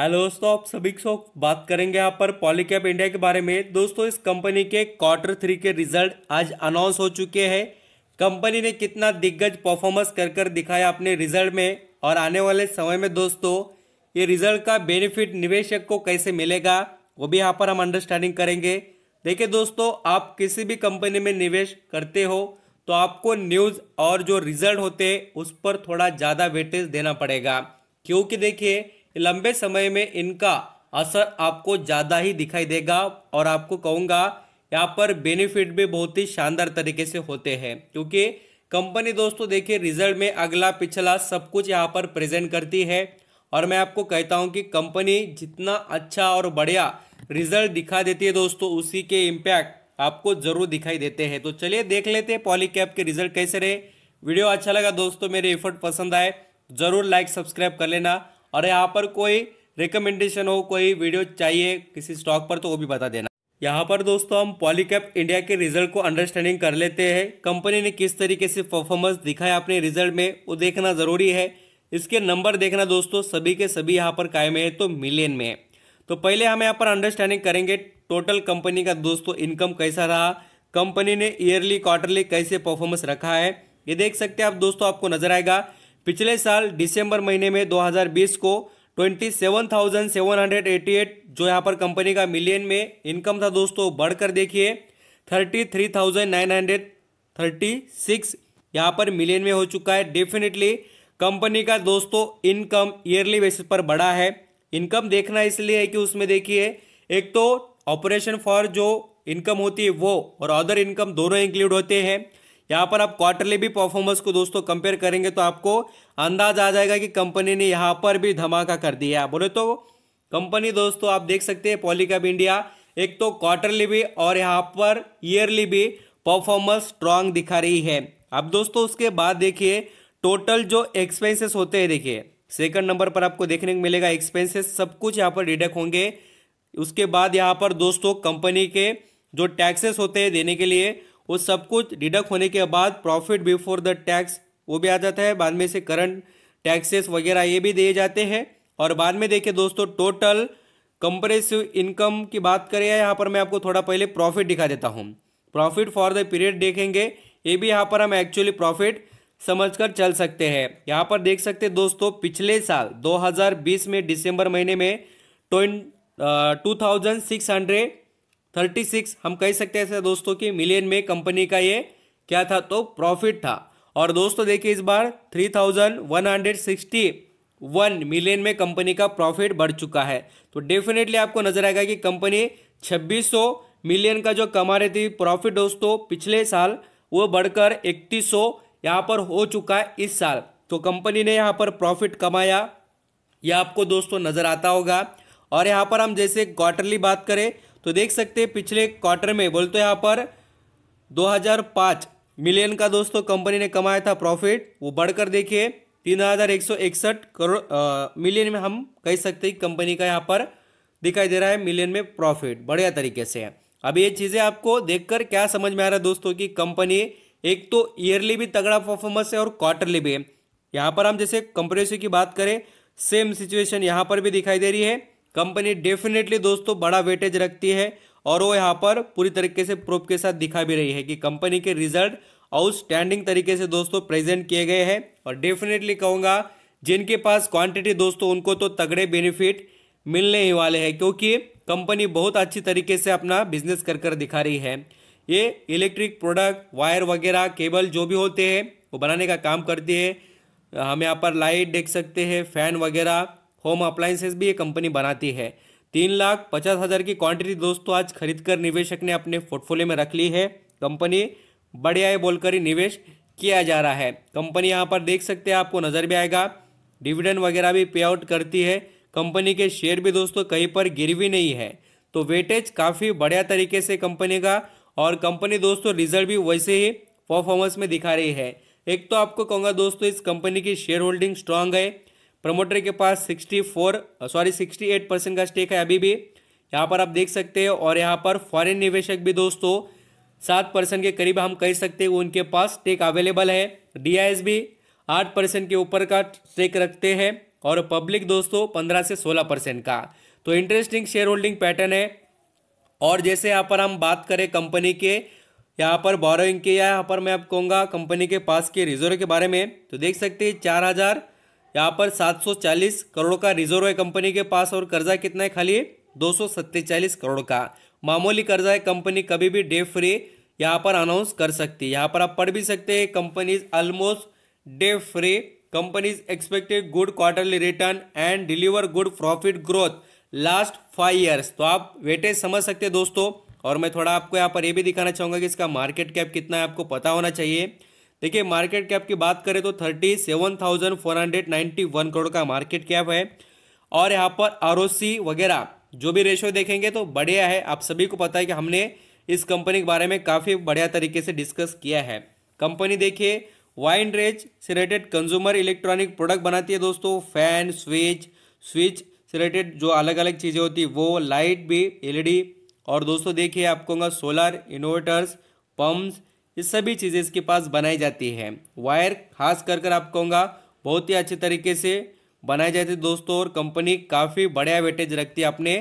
hello दोस्तों आप सभी को बात करेंगे यहाँ पर पॉलीकैप इंडिया के बारे में दोस्तों इस कंपनी के क्वार्टर थ्री के रिजल्ट आज अनाउंस हो चुके हैं कंपनी ने कितना दिग्गज परफॉर्मेंस कर कर दिखाया अपने रिजल्ट में और आने वाले समय में दोस्तों ये रिजल्ट का बेनिफिट निवेशक को कैसे मिलेगा वो भी यहाँ पर हम अंडरस्टैंडिंग करेंगे देखिए दोस्तों आप किसी भी कंपनी में निवेश करते हो तो आपको न्यूज़ और जो रिजल्ट होते उस पर थोड़ा ज़्यादा वेटेज देना पड़ेगा क्योंकि देखिए लंबे समय में इनका असर आपको ज़्यादा ही दिखाई देगा और आपको कहूँगा यहाँ पर बेनिफिट भी बहुत ही शानदार तरीके से होते हैं क्योंकि कंपनी दोस्तों देखिए रिजल्ट में अगला पिछला सब कुछ यहाँ पर प्रेजेंट करती है और मैं आपको कहता हूँ कि कंपनी जितना अच्छा और बढ़िया रिजल्ट दिखा देती है दोस्तों उसी के इम्पैक्ट आपको जरूर दिखाई देते हैं तो चलिए देख लेते हैं पॉलीकैप के रिजल्ट कैसे रहे वीडियो अच्छा लगा दोस्तों मेरे एफर्ट पसंद आए जरूर लाइक सब्सक्राइब कर लेना और यहाँ पर कोई रिकमेंडेशन हो कोई वीडियो चाहिए किसी स्टॉक पर तो वो भी बता देना यहाँ पर दोस्तों हम पॉलीकैप इंडिया के रिजल्ट को अंडरस्टैंडिंग कर लेते हैं कंपनी ने किस तरीके से परफॉर्मेंस दिखाया अपने रिजल्ट में वो देखना ज़रूरी है इसके नंबर देखना दोस्तों सभी के सभी यहाँ पर कायम है तो मिलियन में है तो पहले हम यहाँ पर अंडरस्टैंडिंग करेंगे टोटल कंपनी का दोस्तों इनकम कैसा रहा कंपनी ने ईयरली क्वार्टरली कैसे परफॉर्मेंस रखा है ये देख सकते हैं आप दोस्तों आपको नजर आएगा पिछले साल दिसंबर महीने में 2020 को 27,788 जो यहाँ पर कंपनी का मिलियन में इनकम था दोस्तों बढ़कर देखिए 33,936 यहाँ पर मिलियन में हो चुका है डेफिनेटली कंपनी का दोस्तों इनकम ईयरली बेसिस पर बढ़ा है इनकम देखना इसलिए है कि उसमें देखिए एक तो ऑपरेशन फॉर जो इनकम होती है वो और अदर इनकम दोनों इंक्लूड होते हैं यहाँ पर आप क्वार्टरली भी परफॉर्मेंस को दोस्तों कंपेयर करेंगे तो आपको अंदाज आ जाएगा कि कंपनी ने यहाँ पर भी धमाका कर दिया बोले तो कंपनी दोस्तों आप देख सकते हैं पॉलीकैब इंडिया एक तो क्वार्टरली भी और यहाँ पर ईयरली भी परफॉर्मेंस स्ट्रांग दिखा रही है अब दोस्तों उसके बाद देखिए टोटल जो एक्सपेंसेस होते हैं देखिए सेकंड नंबर पर आपको देखने को मिलेगा एक्सपेंसेस सब कुछ यहाँ पर डिडक्ट होंगे उसके बाद यहाँ पर दोस्तों कंपनी के जो टैक्सेस होते हैं देने के लिए वो सब कुछ डिडक्ट होने के बाद प्रॉफिट बिफोर द टैक्स वो भी आ जाता है बाद में से करंट टैक्सेस वगैरह ये भी दिए जाते हैं और बाद में देखिए दोस्तों टोटल कंप्रेसिव इनकम की बात करें यहाँ पर मैं आपको थोड़ा पहले प्रॉफिट दिखा देता हूँ प्रॉफिट फॉर द पीरियड देखेंगे ये भी यहाँ पर हम एक्चुअली प्रॉफिट समझकर चल सकते हैं यहाँ पर देख सकते दोस्तों पिछले साल 2020 में दिसंबर महीने में two thousand six hundred thirty six हम कह सकते हैं दोस्तों कि मिलियन में कंपनी का ये क्या था तो प्रॉफिट था और दोस्तों देखिए इस बार three thousand one hundred sixty one million में कंपनी का प्रॉफिट बढ़ चुका है तो डेफिनेटली आपको नजर आएगा कि कंपनी छब्बीस सौ मिलियन का जो कमा रही थी प्रॉफिट दोस्तों पिछले साल वो बढ़कर इकतीस सौ यहाँ पर हो चुका है इस साल तो कंपनी ने यहाँ पर प्रॉफिट कमाया यह आपको दोस्तों नज़र आता होगा और यहाँ पर हम जैसे क्वार्टरली बात करें तो देख सकते हैं पिछले क्वार्टर में बोलते तो यहाँ पर 2005 मिलियन का दोस्तों कंपनी ने कमाया था प्रॉफिट वो बढ़कर देखिए तीन हज़ार एक सौ इकसठ करोड़ मिलियन में हम कह सकते हैं कंपनी का यहाँ पर दिखाई दे रहा है मिलियन में प्रॉफिट बढ़िया तरीके से है अब ये चीज़ें आपको देखकर क्या समझ में आ रहा है दोस्तों की कंपनी एक तो ईयरली भी तगड़ा परफॉर्मेंस है और क्वार्टरली भी है यहाँ पर हम जैसे कंपनी की बात करें सेम सिचुएशन यहाँ पर भी दिखाई दे रही है कंपनी डेफिनेटली दोस्तों बड़ा वेटेज रखती है और वो यहाँ पर पूरी तरीके से प्रूफ के साथ दिखा भी रही है कि कंपनी के रिजल्ट आउटस्टैंडिंग तरीके से दोस्तों प्रेजेंट किए गए हैं और डेफिनेटली कहूँगा जिनके पास क्वांटिटी दोस्तों उनको तो तगड़े बेनिफिट मिलने ही वाले हैं क्योंकि कंपनी बहुत अच्छी तरीके से अपना बिजनेस कर कर दिखा रही है ये इलेक्ट्रिक प्रोडक्ट वायर वगैरह केबल जो भी होते हैं वो बनाने का काम करती है हम यहाँ पर लाइट देख सकते हैं फैन वगैरह होम अप्लायंसेस भी ये कंपनी बनाती है तीन लाख पचास हज़ार की क्वांटिटी दोस्तों तो आज खरीद कर निवेशक ने अपने पोर्टफोलियो में रख ली है कंपनी बढ़िया है बोलकर ही निवेश किया जा रहा है कंपनी यहाँ पर देख सकते हैं आपको नज़र भी आएगा डिविडेंड वगैरह भी पे आउट करती है कंपनी के शेयर भी दोस्तों कहीं पर गिर भी नहीं है तो वेटेज काफ़ी बढ़िया तरीके से कंपनी का और कंपनी दोस्तों रिजल्ट भी वैसे ही परफॉर्मेंस में दिखा रही है एक तो आपको कहूँगा दोस्तों इस कंपनी की शेयर होल्डिंग स्ट्रांग है प्रमोटर के पास 64 सॉरी 68 परसेंट का स्टेक है अभी भी यहाँ पर आप देख सकते हैं और यहाँ पर फॉरेन निवेशक भी दोस्तों सात परसेंट के करीब हम कह सकते हैं उनके पास स्टेक अवेलेबल है डीआईएस भी आठ परसेंट के ऊपर का स्टेक रखते हैं और पब्लिक दोस्तों पंद्रह से सोलह परसेंट का तो इंटरेस्टिंग शेयर होल्डिंग पैटर्न है और जैसे यहाँ पर हम बात करें कंपनी के यहाँ पर बोरोइंग के या यहाँ पर मैं आप कहूँगा कंपनी के पास के रिजर्व के बारे में तो देख सकते हैं चार हज़ार यहाँ पर 740 करोड़ का रिजर्व है कंपनी के पास और कर्जा कितना है खाली दो करोड़ का मामूली कर्जा है कंपनी कभी भी डे फ्री यहाँ पर अनाउंस कर सकती है यहाँ पर आप पढ़ भी सकते हैं companies almost debt free companies expected good quarterly return and deliver good profit growth last five years तो आप वेटेज समझ सकते हैं दोस्तों और मैं थोड़ा आपको यहाँ पर ये भी दिखाना चाहूँगा कि इसका मार्केट कैप कितना है आपको पता होना चाहिए देखिए मार्केट कैप की बात करें तो thirty seven thousand four hundred ninety one crore का मार्केट कैप है और यहाँ पर आर वगैरह जो भी रेशियो देखेंगे तो बढ़िया है आप सभी को पता है कि हमने इस कंपनी के बारे में काफ़ी बढ़िया तरीके से डिस्कस किया है कंपनी देखिए वाइन रेज से रिलेटेड कंज्यूमर इलेक्ट्रॉनिक प्रोडक्ट बनाती है दोस्तों फैन स्विच स्विच से रिलेटेड जो अलग अलग चीज़ें होती वो लाइट भी एलईडी e और दोस्तों देखिए आपको सोलर इन्वर्टर्स पम्प ये सभी चीज़ें इसके पास बनाई जाती है वायर खास कर कर आप कहूँगा बहुत ही अच्छे तरीके से बनाई जाती है दोस्तों और कंपनी काफ़ी बढ़िया वेटेज रखती है अपने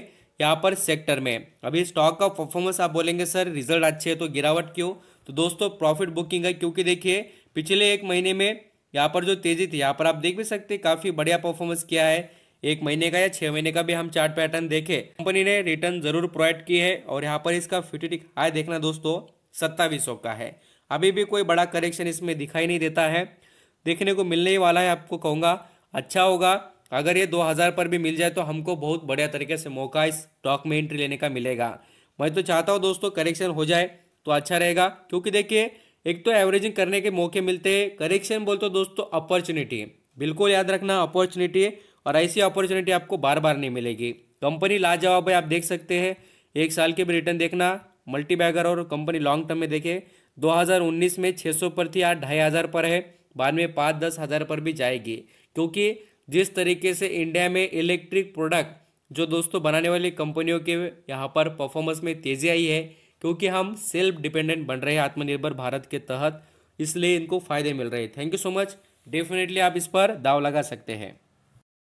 यहाँ पर सेक्टर में अभी स्टॉक का परफॉर्मेंस आप बोलेंगे सर रिजल्ट अच्छे है तो गिरावट क्यों तो दोस्तों प्रॉफिट बुकिंग है क्योंकि देखिए पिछले एक महीने में यहाँ पर जो तेजी थी यहाँ पर आप देख भी सकते हैं काफ़ी बढ़िया परफॉर्मेंस किया है एक महीने का या छः महीने का भी हम चार्ट पैटर्न देखे कंपनी ने रिटर्न जरूर प्रोवाइड की है और यहाँ पर इसका फिटिटिक हाई देखना दोस्तों सत्तावीसों का है अभी भी कोई बड़ा करेक्शन इसमें दिखाई नहीं देता है देखने को मिलने ही वाला है आपको कहूँगा अच्छा होगा अगर ये 2000 पर भी मिल जाए तो हमको बहुत बढ़िया तरीके से मौका इस स्टॉक में एंट्री लेने का मिलेगा मैं तो चाहता हूँ दोस्तों करेक्शन हो जाए तो अच्छा रहेगा क्योंकि देखिए एक तो एवरेजिंग करने के मौके मिलते हैं करेक्शन बोलते तो दोस्तों अपॉर्चुनिटी बिल्कुल याद रखना अपॉर्चुनिटी है और ऐसी अपॉर्चुनिटी आपको बार बार नहीं मिलेगी कंपनी लाजवाब है आप देख सकते हैं एक साल के भी रिटर्न देखना मल्टी बैगर और कंपनी लॉन्ग टर्म में देखे 2019 में 600 पर थी आज ढाई हज़ार पर है बाद में पाँच दस हज़ार पर भी जाएगी क्योंकि जिस तरीके से इंडिया में इलेक्ट्रिक प्रोडक्ट जो दोस्तों बनाने वाली कंपनियों के यहाँ पर परफॉर्मेंस में तेज़ी आई है क्योंकि हम सेल्फ डिपेंडेंट बन रहे हैं आत्मनिर्भर भारत के तहत इसलिए इनको फ़ायदे मिल रहे हैं thank you so much definitely आप इस पर दाव लगा सकते हैं